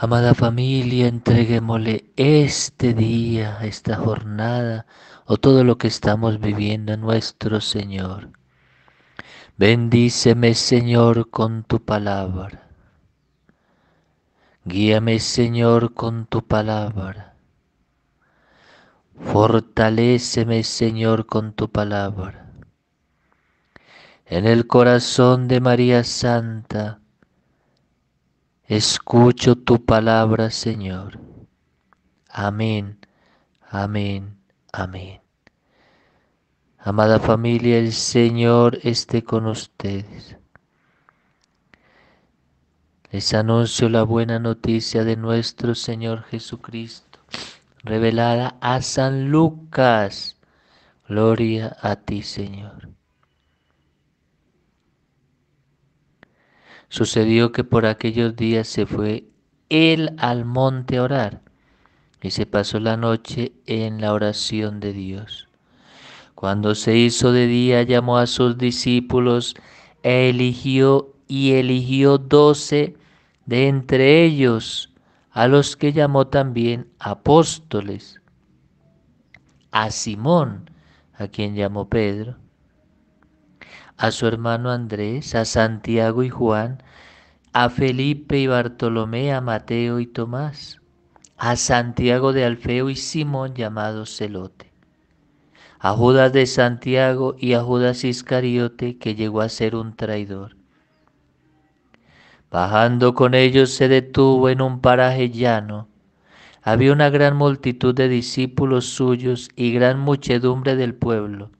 Amada familia, entreguémosle este día, esta jornada o todo lo que estamos viviendo a nuestro Señor. Bendíceme, Señor, con tu palabra. Guíame, Señor, con tu palabra. Fortaléceme, Señor, con tu palabra. En el corazón de María Santa, Escucho tu palabra, Señor. Amén, amén, amén. Amada familia, el Señor esté con ustedes. Les anuncio la buena noticia de nuestro Señor Jesucristo, revelada a San Lucas. Gloria a ti, Señor. Sucedió que por aquellos días se fue él al monte a orar y se pasó la noche en la oración de Dios. Cuando se hizo de día llamó a sus discípulos e eligió y eligió doce de entre ellos, a los que llamó también apóstoles, a Simón, a quien llamó Pedro, a su hermano Andrés, a Santiago y Juan, a Felipe y Bartolomé, a Mateo y Tomás, a Santiago de Alfeo y Simón llamado Celote, a Judas de Santiago y a Judas Iscariote que llegó a ser un traidor. Bajando con ellos se detuvo en un paraje llano. Había una gran multitud de discípulos suyos y gran muchedumbre del pueblo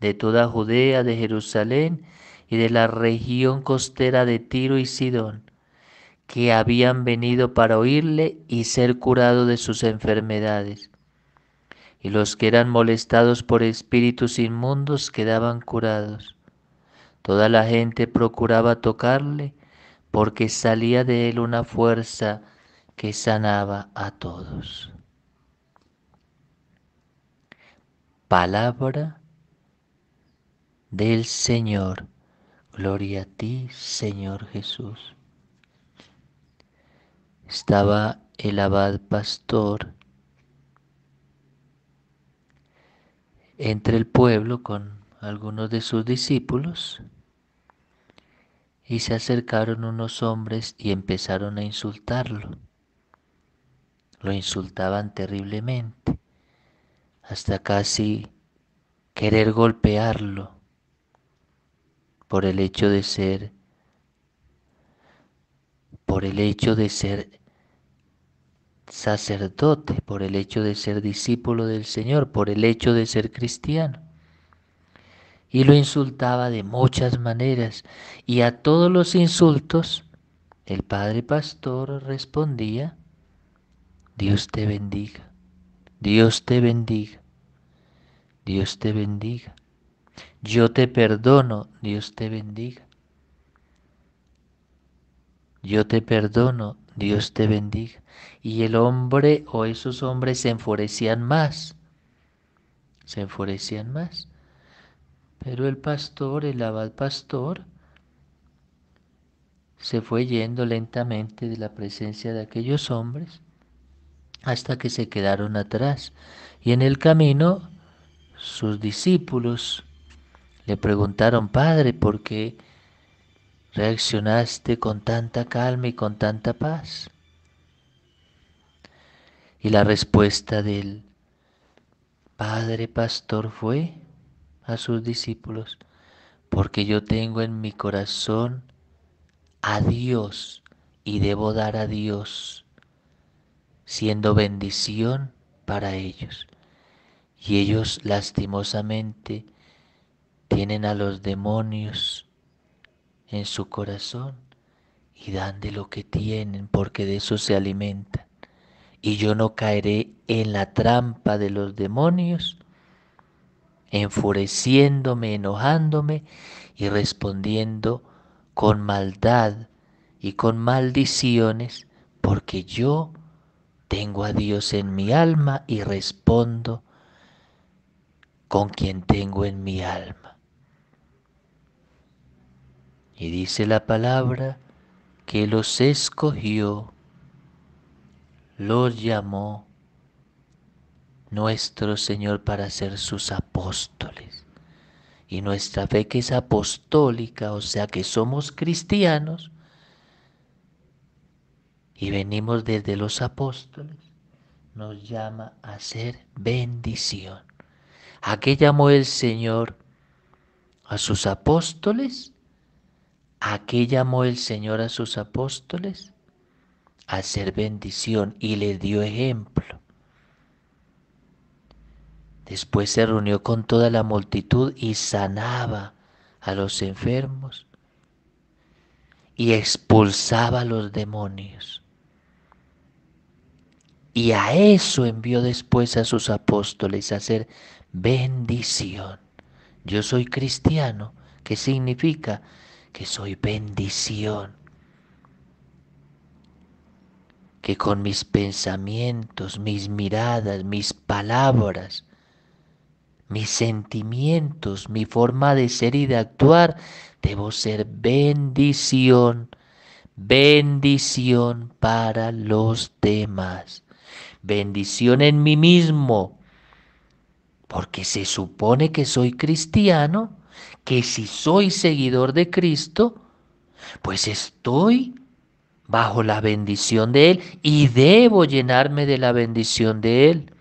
de toda Judea, de Jerusalén y de la región costera de Tiro y Sidón, que habían venido para oírle y ser curado de sus enfermedades. Y los que eran molestados por espíritus inmundos quedaban curados. Toda la gente procuraba tocarle porque salía de él una fuerza que sanaba a todos. Palabra del Señor. Gloria a ti, Señor Jesús. Estaba el abad pastor entre el pueblo con algunos de sus discípulos y se acercaron unos hombres y empezaron a insultarlo. Lo insultaban terriblemente, hasta casi querer golpearlo por el hecho de ser por el hecho de ser sacerdote, por el hecho de ser discípulo del Señor, por el hecho de ser cristiano. Y lo insultaba de muchas maneras. Y a todos los insultos, el padre pastor respondía, Dios te bendiga, Dios te bendiga, Dios te bendiga. Yo te perdono, Dios te bendiga. Yo te perdono, Dios te bendiga. Y el hombre o esos hombres se enfurecían más, se enfurecían más. Pero el pastor, el abad pastor, se fue yendo lentamente de la presencia de aquellos hombres hasta que se quedaron atrás. Y en el camino sus discípulos le preguntaron, Padre, ¿por qué reaccionaste con tanta calma y con tanta paz? Y la respuesta del Padre Pastor fue a sus discípulos, porque yo tengo en mi corazón a Dios y debo dar a Dios, siendo bendición para ellos. Y ellos lastimosamente tienen a los demonios en su corazón y dan de lo que tienen porque de eso se alimentan. Y yo no caeré en la trampa de los demonios, enfureciéndome, enojándome y respondiendo con maldad y con maldiciones, porque yo tengo a Dios en mi alma y respondo con quien tengo en mi alma. Y dice la palabra que los escogió, los llamó nuestro Señor para ser sus apóstoles. Y nuestra fe que es apostólica, o sea que somos cristianos y venimos desde los apóstoles, nos llama a ser bendición. ¿A qué llamó el Señor? A sus apóstoles ¿A qué llamó el Señor a sus apóstoles? A hacer bendición y le dio ejemplo. Después se reunió con toda la multitud y sanaba a los enfermos y expulsaba a los demonios. Y a eso envió después a sus apóstoles a hacer bendición. Yo soy cristiano, ¿qué significa que soy bendición, que con mis pensamientos, mis miradas, mis palabras, mis sentimientos, mi forma de ser y de actuar, debo ser bendición, bendición para los demás, bendición en mí mismo, porque se supone que soy cristiano que si soy seguidor de Cristo, pues estoy bajo la bendición de Él y debo llenarme de la bendición de Él.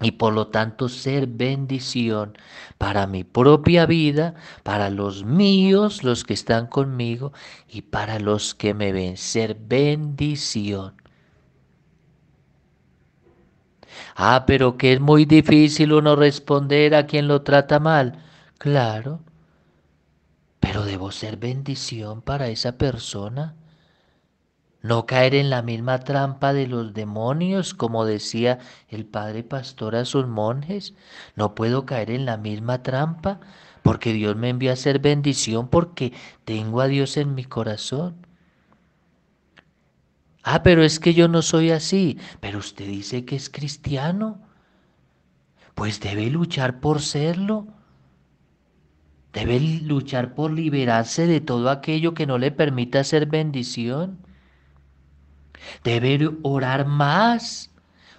Y por lo tanto ser bendición para mi propia vida, para los míos, los que están conmigo, y para los que me ven. Ser bendición. Ah, pero que es muy difícil uno responder a quien lo trata mal. Claro, pero debo ser bendición para esa persona. No caer en la misma trampa de los demonios, como decía el padre pastor a sus monjes. No puedo caer en la misma trampa, porque Dios me envió a ser bendición porque tengo a Dios en mi corazón. Ah, pero es que yo no soy así, pero usted dice que es cristiano. Pues debe luchar por serlo. Debe luchar por liberarse de todo aquello que no le permita hacer bendición. Debe orar más,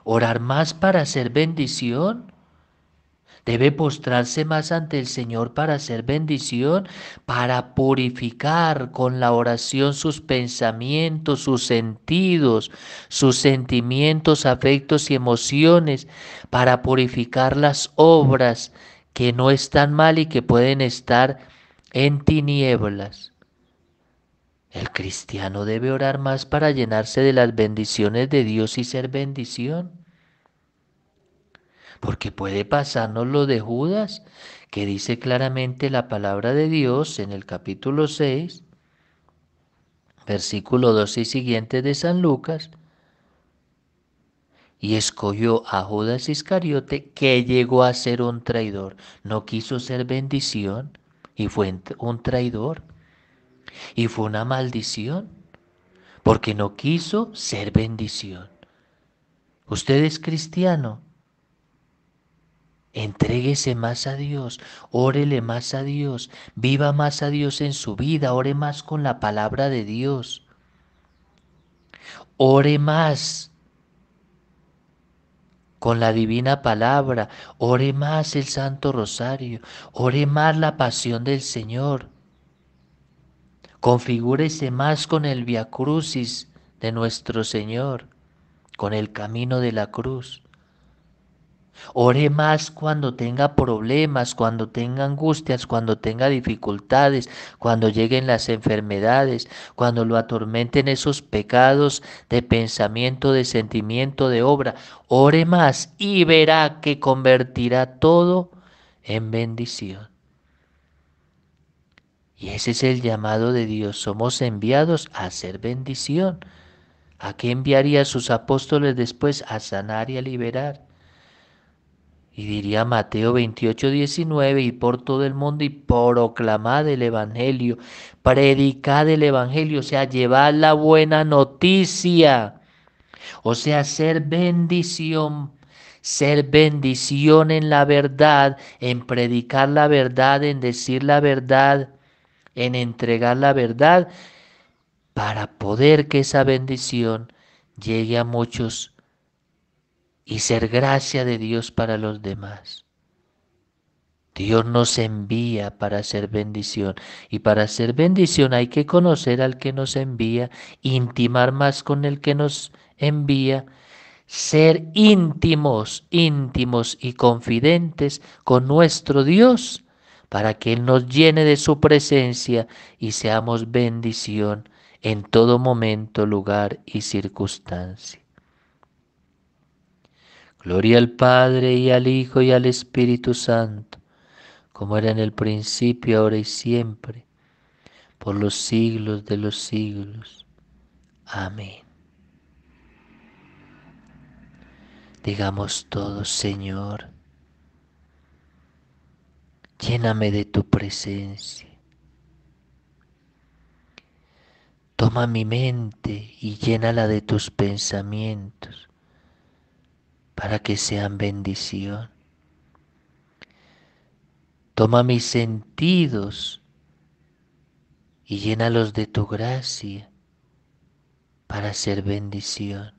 orar más para hacer bendición. Debe postrarse más ante el Señor para hacer bendición, para purificar con la oración sus pensamientos, sus sentidos, sus sentimientos, afectos y emociones, para purificar las obras que no están mal y que pueden estar en tinieblas. El cristiano debe orar más para llenarse de las bendiciones de Dios y ser bendición. Porque puede pasarnos lo de Judas, que dice claramente la palabra de Dios en el capítulo 6, versículo 12 y siguiente de San Lucas, y escogió a Judas Iscariote, que llegó a ser un traidor. No quiso ser bendición y fue un traidor. Y fue una maldición, porque no quiso ser bendición. Usted es cristiano. Entréguese más a Dios, órele más a Dios, viva más a Dios en su vida, ore más con la palabra de Dios. Ore más con la divina palabra, ore más el Santo Rosario, ore más la pasión del Señor. Configúrese más con el Via Crucis de nuestro Señor, con el camino de la cruz. Ore más cuando tenga problemas, cuando tenga angustias, cuando tenga dificultades, cuando lleguen las enfermedades, cuando lo atormenten esos pecados de pensamiento, de sentimiento, de obra. Ore más y verá que convertirá todo en bendición. Y ese es el llamado de Dios. Somos enviados a hacer bendición. ¿A qué enviaría a sus apóstoles después? A sanar y a liberar y diría Mateo 28, 19, y por todo el mundo, y proclamad el Evangelio, predicad el Evangelio, o sea, llevad la buena noticia, o sea, ser bendición, ser bendición en la verdad, en predicar la verdad, en decir la verdad, en entregar la verdad, para poder que esa bendición llegue a muchos y ser gracia de Dios para los demás. Dios nos envía para hacer bendición y para hacer bendición hay que conocer al que nos envía, intimar más con el que nos envía, ser íntimos, íntimos y confidentes con nuestro Dios para que Él nos llene de su presencia y seamos bendición en todo momento, lugar y circunstancia. Gloria al Padre y al Hijo y al Espíritu Santo, como era en el principio, ahora y siempre, por los siglos de los siglos. Amén. Digamos todos, Señor, lléname de tu presencia. Toma mi mente y llénala de tus pensamientos para que sean bendición. Toma mis sentidos y llénalos de tu gracia para ser bendición.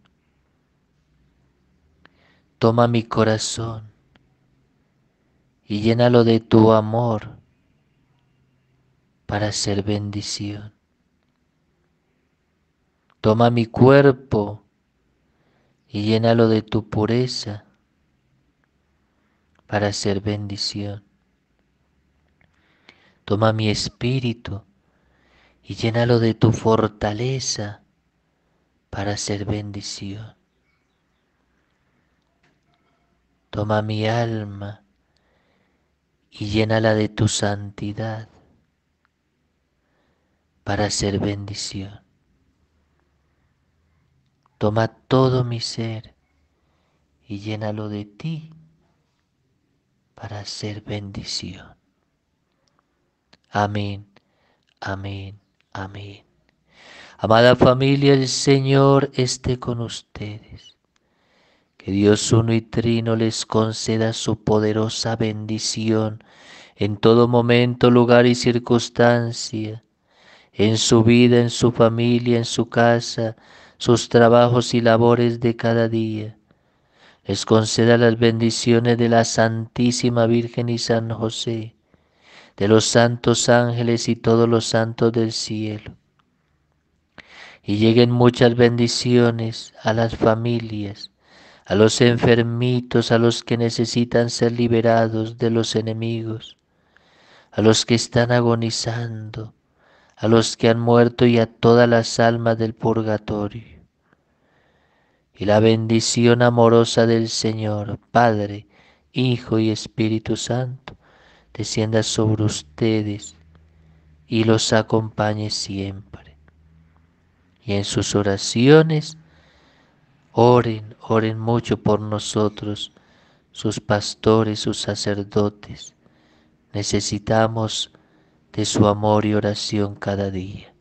Toma mi corazón y llénalo de tu amor para ser bendición. Toma mi cuerpo y llénalo de tu pureza para ser bendición. Toma mi espíritu y llénalo de tu fortaleza para ser bendición. Toma mi alma y llénala de tu santidad para ser bendición. Toma todo mi ser y llénalo de ti para ser bendición. Amén, amén, amén. Amada familia, el Señor esté con ustedes. Que Dios uno y trino les conceda su poderosa bendición en todo momento, lugar y circunstancia, en su vida, en su familia, en su casa, sus trabajos y labores de cada día. Les conceda las bendiciones de la Santísima Virgen y San José, de los santos ángeles y todos los santos del cielo. Y lleguen muchas bendiciones a las familias, a los enfermitos, a los que necesitan ser liberados de los enemigos, a los que están agonizando, a los que han muerto y a todas las almas del purgatorio y la bendición amorosa del Señor, Padre, Hijo y Espíritu Santo, descienda sobre ustedes y los acompañe siempre. Y en sus oraciones, oren, oren mucho por nosotros, sus pastores, sus sacerdotes. Necesitamos de su amor y oración cada día.